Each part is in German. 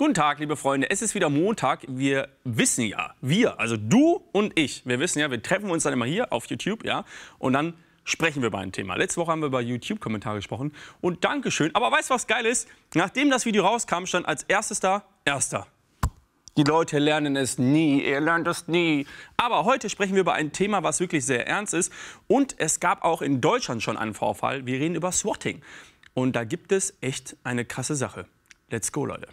Guten Tag, liebe Freunde. Es ist wieder Montag. Wir wissen ja, wir, also du und ich, wir wissen ja, wir treffen uns dann immer hier auf YouTube, ja, und dann sprechen wir über ein Thema. Letzte Woche haben wir über YouTube-Kommentare gesprochen und Dankeschön. Aber weißt du, was geil ist? Nachdem das Video rauskam, stand als erstes da, erster. Die Leute lernen es nie, ihr lernt es nie. Aber heute sprechen wir über ein Thema, was wirklich sehr ernst ist. Und es gab auch in Deutschland schon einen Vorfall. Wir reden über Swatting. Und da gibt es echt eine krasse Sache. Let's go, Leute.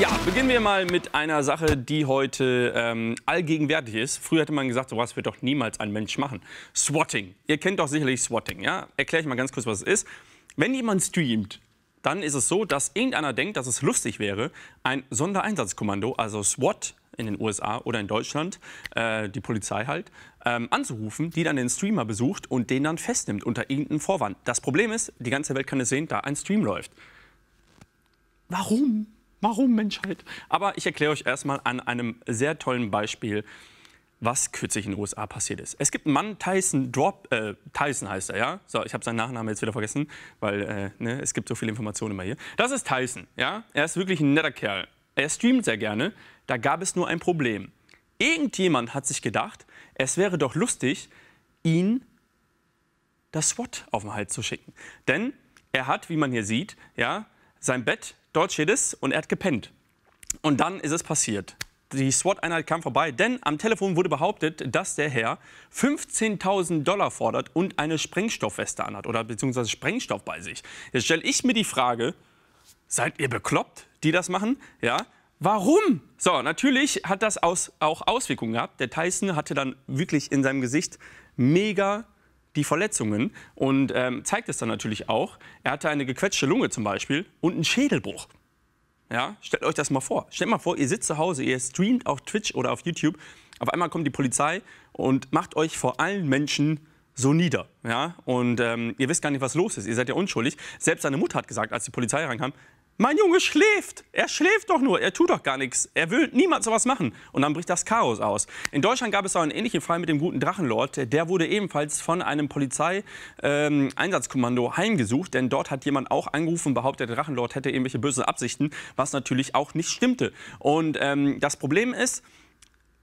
Ja, beginnen wir mal mit einer Sache, die heute ähm, allgegenwärtig ist. Früher hätte man gesagt, sowas wird doch niemals ein Mensch machen. Swatting. Ihr kennt doch sicherlich Swatting, ja? Erkläre ich mal ganz kurz, was es ist. Wenn jemand streamt, dann ist es so, dass irgendeiner denkt, dass es lustig wäre, ein Sondereinsatzkommando, also SWAT in den USA oder in Deutschland, äh, die Polizei halt, ähm, anzurufen, die dann den Streamer besucht und den dann festnimmt unter irgendeinem Vorwand. Das Problem ist, die ganze Welt kann es sehen, da ein Stream läuft. Warum? Warum Menschheit? Aber ich erkläre euch erstmal an einem sehr tollen Beispiel, was kürzlich in den USA passiert ist. Es gibt einen Mann, Tyson Drop, äh, Tyson heißt er, ja? So, ich habe seinen Nachnamen jetzt wieder vergessen, weil äh, ne, es gibt so viele Informationen immer hier. Das ist Tyson, ja? Er ist wirklich ein netter Kerl. Er streamt sehr gerne. Da gab es nur ein Problem. Irgendjemand hat sich gedacht, es wäre doch lustig, ihn das SWAT auf den Hals zu schicken. Denn er hat, wie man hier sieht, ja, sein Bett Dort steht es und er hat gepennt. Und dann ist es passiert. Die SWAT-Einheit kam vorbei, denn am Telefon wurde behauptet, dass der Herr 15.000 Dollar fordert und eine Sprengstoffweste anhat oder beziehungsweise Sprengstoff bei sich. Jetzt stelle ich mir die Frage, seid ihr bekloppt, die das machen? Ja, Warum? So, natürlich hat das aus, auch Auswirkungen gehabt. Der Tyson hatte dann wirklich in seinem Gesicht mega die Verletzungen und ähm, zeigt es dann natürlich auch. Er hatte eine gequetschte Lunge zum Beispiel und einen Schädelbruch. Ja, stellt euch das mal vor. Stellt mal vor, ihr sitzt zu Hause, ihr streamt auf Twitch oder auf YouTube. Auf einmal kommt die Polizei und macht euch vor allen Menschen so nieder. Ja? Und ähm, ihr wisst gar nicht, was los ist. Ihr seid ja unschuldig. Selbst seine Mutter hat gesagt, als die Polizei reinkam, mein Junge schläft. Er schläft doch nur. Er tut doch gar nichts. Er will niemand sowas machen. Und dann bricht das Chaos aus. In Deutschland gab es auch einen ähnlichen Fall mit dem guten Drachenlord. Der wurde ebenfalls von einem Polizeieinsatzkommando ähm, heimgesucht. Denn dort hat jemand auch angerufen, und behauptet, der Drachenlord hätte irgendwelche bösen Absichten, was natürlich auch nicht stimmte. Und ähm, das Problem ist,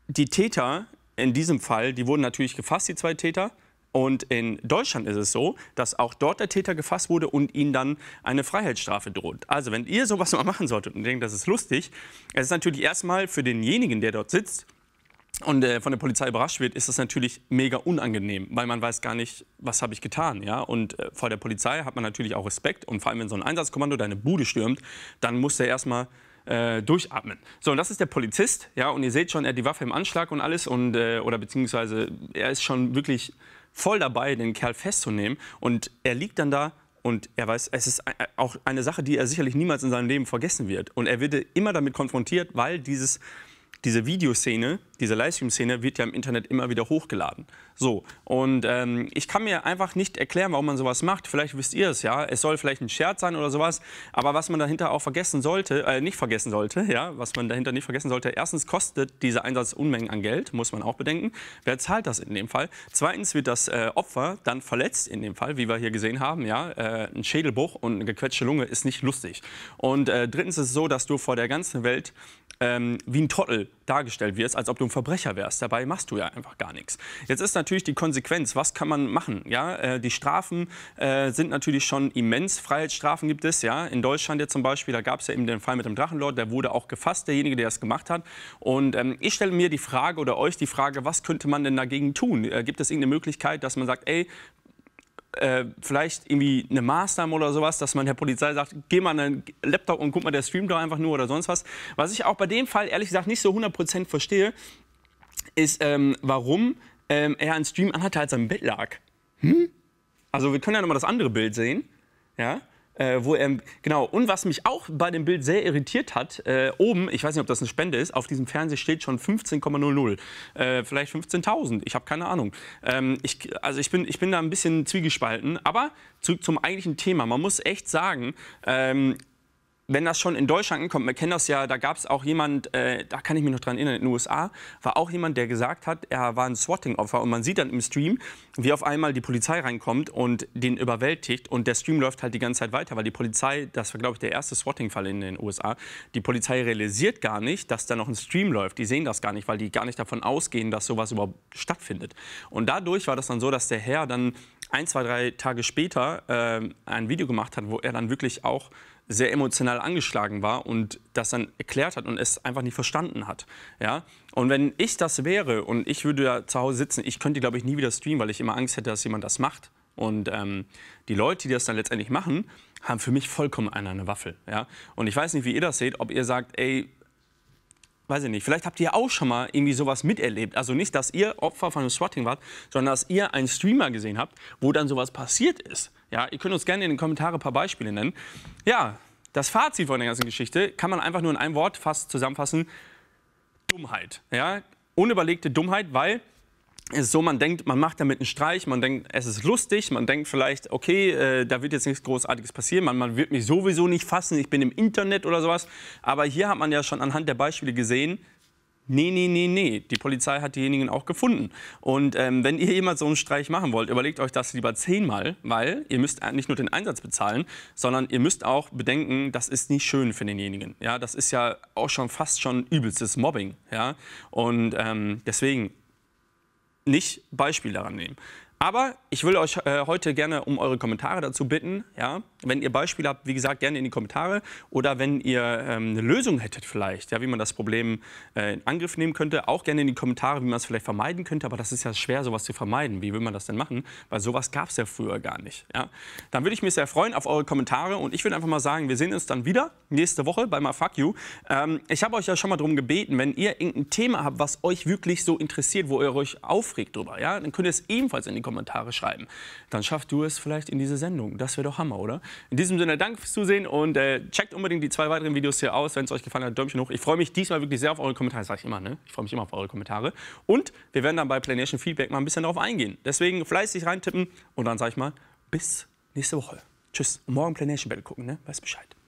die Täter in diesem Fall, die wurden natürlich gefasst, die zwei Täter. Und in Deutschland ist es so, dass auch dort der Täter gefasst wurde und ihnen dann eine Freiheitsstrafe droht. Also wenn ihr sowas mal machen solltet und denkt, das ist lustig, es ist natürlich erstmal für denjenigen, der dort sitzt, und äh, von der Polizei überrascht wird, ist das natürlich mega unangenehm, weil man weiß gar nicht, was habe ich getan, ja? Und äh, vor der Polizei hat man natürlich auch Respekt und vor allem wenn so ein Einsatzkommando deine Bude stürmt, dann muss der erstmal äh, durchatmen. So, und das ist der Polizist, ja, und ihr seht schon, er hat die Waffe im Anschlag und alles und äh, oder beziehungsweise er ist schon wirklich voll dabei, den Kerl festzunehmen. Und er liegt dann da und er weiß, es ist auch eine Sache, die er sicherlich niemals in seinem Leben vergessen wird. Und er wird immer damit konfrontiert, weil dieses diese Videoszene, diese Livestream-Szene wird ja im Internet immer wieder hochgeladen. So, und ähm, ich kann mir einfach nicht erklären, warum man sowas macht. Vielleicht wisst ihr es, ja. Es soll vielleicht ein Scherz sein oder sowas. Aber was man dahinter auch vergessen sollte, äh, nicht vergessen sollte, ja, was man dahinter nicht vergessen sollte, erstens kostet dieser Einsatz Unmengen an Geld, muss man auch bedenken. Wer zahlt das in dem Fall? Zweitens wird das äh, Opfer dann verletzt in dem Fall, wie wir hier gesehen haben, ja. Äh, ein Schädelbruch und eine gequetschte Lunge ist nicht lustig. Und äh, drittens ist es so, dass du vor der ganzen Welt ähm, wie ein Trottel dargestellt wirst, als ob du ein Verbrecher wärst. Dabei machst du ja einfach gar nichts. Jetzt ist natürlich die Konsequenz, was kann man machen? Ja, äh, die Strafen äh, sind natürlich schon immens. Freiheitsstrafen gibt es, ja. In Deutschland jetzt zum Beispiel, da gab es ja eben den Fall mit dem Drachenlord, der wurde auch gefasst, derjenige, der das gemacht hat. Und ähm, ich stelle mir die Frage oder euch die Frage, was könnte man denn dagegen tun? Äh, gibt es irgendeine Möglichkeit, dass man sagt, ey, äh, vielleicht irgendwie eine Maßnahme oder sowas, dass man der Polizei sagt, geh mal an den Laptop und guck mal, der streamt doch einfach nur oder sonst was. Was ich auch bei dem Fall ehrlich gesagt nicht so 100% verstehe, ist, ähm, warum ähm, er einen Stream anhatte, als er im Bett lag. Hm? Also wir können ja nochmal das andere Bild sehen. Ja? Äh, wo er, genau, und was mich auch bei dem Bild sehr irritiert hat, äh, oben, ich weiß nicht, ob das eine Spende ist, auf diesem Fernseher steht schon 15,00, äh, vielleicht 15.000, ich habe keine Ahnung. Ähm, ich, also ich bin, ich bin da ein bisschen zwiegespalten, aber zurück zum eigentlichen Thema. Man muss echt sagen, ähm, wenn das schon in Deutschland ankommt, wir kennen das ja, da gab es auch jemand, äh, da kann ich mich noch dran erinnern, in den USA war auch jemand, der gesagt hat, er war ein Swatting-Opfer und man sieht dann im Stream, wie auf einmal die Polizei reinkommt und den überwältigt und der Stream läuft halt die ganze Zeit weiter, weil die Polizei, das war glaube ich der erste Swatting-Fall in den USA, die Polizei realisiert gar nicht, dass da noch ein Stream läuft, die sehen das gar nicht, weil die gar nicht davon ausgehen, dass sowas überhaupt stattfindet. Und dadurch war das dann so, dass der Herr dann ein, zwei, drei Tage später äh, ein Video gemacht hat, wo er dann wirklich auch sehr emotional angeschlagen war und das dann erklärt hat und es einfach nicht verstanden hat. Ja? Und wenn ich das wäre und ich würde da zu Hause sitzen, ich könnte, glaube ich, nie wieder streamen, weil ich immer Angst hätte, dass jemand das macht. Und ähm, die Leute, die das dann letztendlich machen, haben für mich vollkommen einer eine Waffel. Ja? Und ich weiß nicht, wie ihr das seht, ob ihr sagt, ey, weiß ich nicht, vielleicht habt ihr auch schon mal irgendwie sowas miterlebt. Also nicht, dass ihr Opfer von einem Swatting wart, sondern dass ihr einen Streamer gesehen habt, wo dann sowas passiert ist. Ja, ihr könnt uns gerne in den Kommentaren ein paar Beispiele nennen. Ja, das Fazit von der ganzen Geschichte kann man einfach nur in einem Wort fast zusammenfassen. Dummheit. Ja, unüberlegte Dummheit, weil es ist so, man denkt, man macht damit einen Streich, man denkt, es ist lustig, man denkt vielleicht, okay, äh, da wird jetzt nichts Großartiges passieren, man, man wird mich sowieso nicht fassen, ich bin im Internet oder sowas. Aber hier hat man ja schon anhand der Beispiele gesehen, Nee, nee, nee, nee. Die Polizei hat diejenigen auch gefunden. Und ähm, wenn ihr jemals so einen Streich machen wollt, überlegt euch das lieber zehnmal, weil ihr müsst äh, nicht nur den Einsatz bezahlen, sondern ihr müsst auch bedenken, das ist nicht schön für denjenigen. Ja, das ist ja auch schon fast schon übelstes Mobbing. Ja, und ähm, deswegen nicht Beispiel daran nehmen. Aber ich will euch äh, heute gerne um eure Kommentare dazu bitten. Ja? Wenn ihr Beispiele habt, wie gesagt, gerne in die Kommentare. Oder wenn ihr ähm, eine Lösung hättet vielleicht, ja, wie man das Problem äh, in Angriff nehmen könnte, auch gerne in die Kommentare, wie man es vielleicht vermeiden könnte. Aber das ist ja schwer, sowas zu vermeiden. Wie will man das denn machen? Weil sowas gab es ja früher gar nicht. Ja? Dann würde ich mich sehr freuen auf eure Kommentare. Und ich würde einfach mal sagen, wir sehen uns dann wieder nächste Woche bei My Fuck You. Ähm, ich habe euch ja schon mal darum gebeten, wenn ihr irgendein Thema habt, was euch wirklich so interessiert, wo ihr euch aufregt drüber, ja, dann könnt ihr es ebenfalls in die Kommentare schreiben. Dann schaffst du es vielleicht in diese Sendung. Das wäre doch Hammer, oder? In diesem Sinne, danke fürs Zusehen und äh, checkt unbedingt die zwei weiteren Videos hier aus, wenn es euch gefallen hat. Däumchen hoch. Ich freue mich diesmal wirklich sehr auf eure Kommentare, Das sage ich immer, ne? Ich freue mich immer auf eure Kommentare. Und wir werden dann bei Planation Feedback mal ein bisschen darauf eingehen. Deswegen fleißig reintippen und dann sage ich mal, bis nächste Woche. Tschüss. Und morgen Planation Battle gucken, ne? Weiß Bescheid.